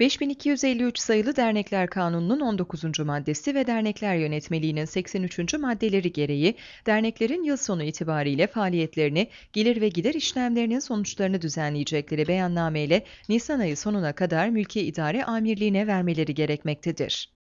5253 sayılı Dernekler Kanunu'nun 19. maddesi ve Dernekler Yönetmeliği'nin 83. maddeleri gereği derneklerin yıl sonu itibariyle faaliyetlerini, gelir ve gider işlemlerinin sonuçlarını düzenleyecekleri beyannameyle Nisan ayı sonuna kadar Mülki İdare Amirliği'ne vermeleri gerekmektedir.